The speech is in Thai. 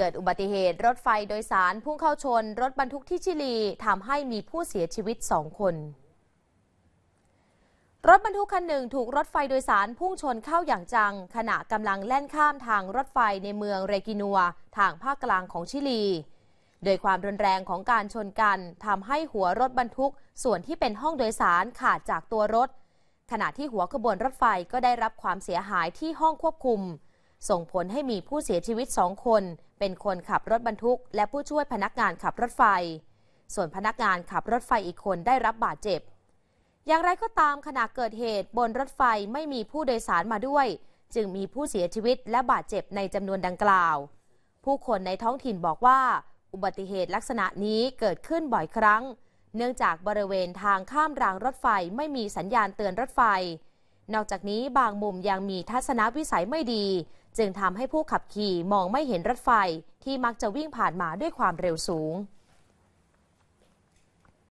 เกิดอุบัติเหตุรถไฟโดยสารพุ่งเข้าชนรถบรรทุกที่ชิลีทำให้มีผู้เสียชีวิตสองคน รถบรรทุกคันหนึ่งถูกรถไฟโดยสารพุ่งชนเข้าอย่างจัง ขณะกำลังแล่นข้ามทางรถไฟในเมืองเรกินัวทางภาคกลางของชิลีโดยความรุนแรงของการชนกัน ทำให้หัวรถบรรทุกส่วนที่เป็นห้องโดยสารขาดจากตัวรถ ขณะที่หัวขบวนรถไฟก็ได้รับความเสียหายที่ห้องควบคุมส่งผลให้มีผู้เสียชีวิตสองคนเป็นคนขับรถบรรทุก และผู้ช่วยพนักงานขับรถไฟ ส่วนพนักงานขับรถไฟอีกคนได้รับบาดเจ็บ อย่างไรก็ตามขณะเกิดเหตุบนรถไฟไม่มีผู้โดยสารมาด้วย จึงมีผู้เสียชีวิตและบาดเจ็บในจำนวนดังกล่าว ผู้คนในท้องถิ่นบอกว่า อุบัติเหตุลักษณะนี้เกิดขึ้นบ่อยครั้ง เนื่องจากบริเวณทางข้ามรางรถไฟไม่มีสัญญาณเตือนรถไฟนอกจากนี้บางมุมยังมีทัศนวิสัยไม่ดี จึงทำให้ผู้ขับขี่มองไม่เห็นรถไฟ ที่มักจะวิ่งผ่านมาด้วยความเร็วสูง